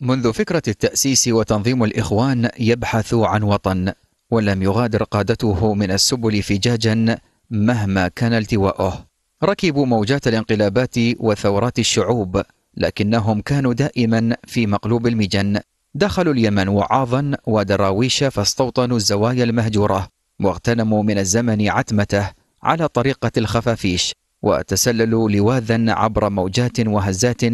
منذ فكرة التأسيس وتنظيم الإخوان يبحث عن وطن ولم يغادر قادته من السبل فجاجا مهما كان التواؤه ركبوا موجات الانقلابات وثورات الشعوب لكنهم كانوا دائما في مقلوب المجن دخلوا اليمن وعاظا ودراويش فاستوطنوا الزوايا المهجورة واغتنموا من الزمن عتمته على طريقة الخفافيش وتسللوا لواذا عبر موجات وهزات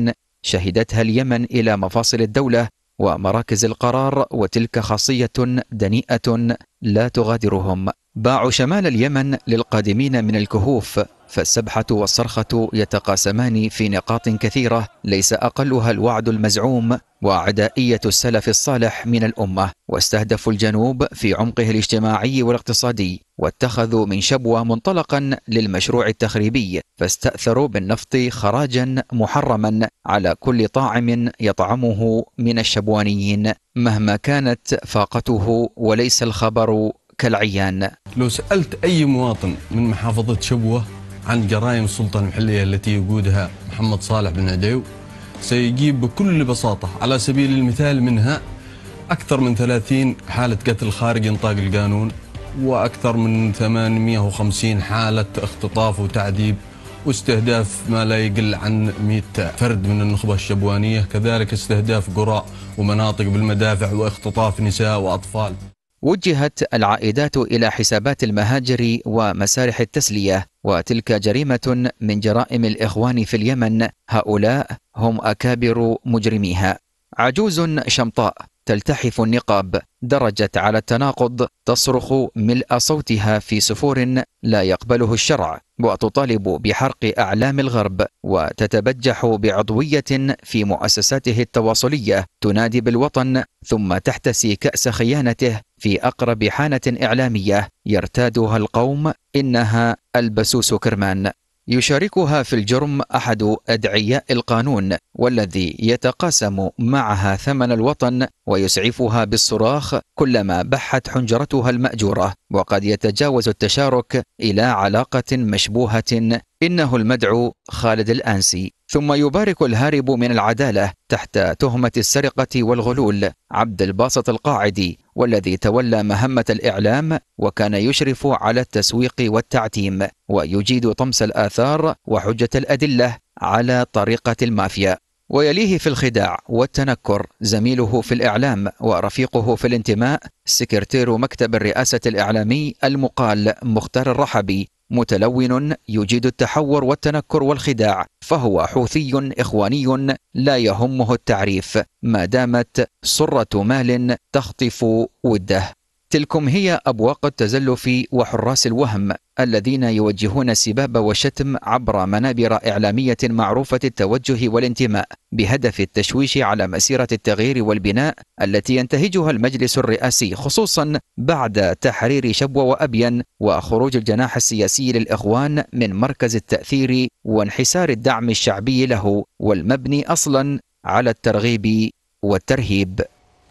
شهدتها اليمن إلى مفاصل الدولة ومراكز القرار وتلك خاصية دنيئة لا تغادرهم باعوا شمال اليمن للقادمين من الكهوف فالسبحة والصرخة يتقاسمان في نقاط كثيرة ليس أقلها الوعد المزعوم وعدائية السلف الصالح من الأمة واستهدفوا الجنوب في عمقه الاجتماعي والاقتصادي واتخذوا من شبوة منطلقا للمشروع التخريبي فاستأثروا بالنفط خراجا محرما على كل طاعم يطعمه من الشبوانيين مهما كانت فاقته وليس الخبر كالعيان لو سألت أي مواطن من محافظة شبوة عن جرائم السلطة المحلية التي يقودها محمد صالح بن عديو سيجيب بكل بساطة على سبيل المثال منها أكثر من 30 حالة قتل خارج نطاق القانون وأكثر من 850 حالة اختطاف وتعذيب واستهداف ما لا يقل عن 100 فرد من النخبة الشبوانية كذلك استهداف قرى ومناطق بالمدافع واختطاف نساء وأطفال وجهت العائدات إلى حسابات المهاجر ومسارح التسلية وتلك جريمة من جرائم الإخوان في اليمن هؤلاء هم أكابر مجرميها عجوز شمطاء تلتحف النقاب درجت على التناقض تصرخ ملء صوتها في سفور لا يقبله الشرع وتطالب بحرق أعلام الغرب وتتبجح بعضوية في مؤسساته التواصلية تنادي بالوطن ثم تحتسي كأس خيانته في أقرب حانة إعلامية يرتادها القوم إنها البسوس كرمان يشاركها في الجرم احد ادعياء القانون والذي يتقاسم معها ثمن الوطن ويسعفها بالصراخ كلما بحت حنجرتها الماجوره وقد يتجاوز التشارك الى علاقه مشبوهه انه المدعو خالد الانسي ثم يبارك الهارب من العداله تحت تهمه السرقه والغلول عبد الباسط القاعدي والذي تولى مهمة الإعلام وكان يشرف على التسويق والتعتيم ويجيد طمس الآثار وحجة الأدلة على طريقة المافيا ويليه في الخداع والتنكر زميله في الإعلام ورفيقه في الانتماء سكرتير مكتب الرئاسة الإعلامي المقال مختار الرحبي متلون يجيد التحور والتنكر والخداع فهو حوثي إخواني لا يهمه التعريف ما دامت صرة مال تخطف وده تلكم هي أبواق التزلف وحراس الوهم الذين يوجهون السباب والشتم عبر منابر إعلامية معروفة التوجه والانتماء بهدف التشويش على مسيرة التغيير والبناء التي ينتهجها المجلس الرئاسي خصوصا بعد تحرير شبوة وأبين وخروج الجناح السياسي للإخوان من مركز التأثير وانحسار الدعم الشعبي له والمبني أصلا على الترغيب والترهيب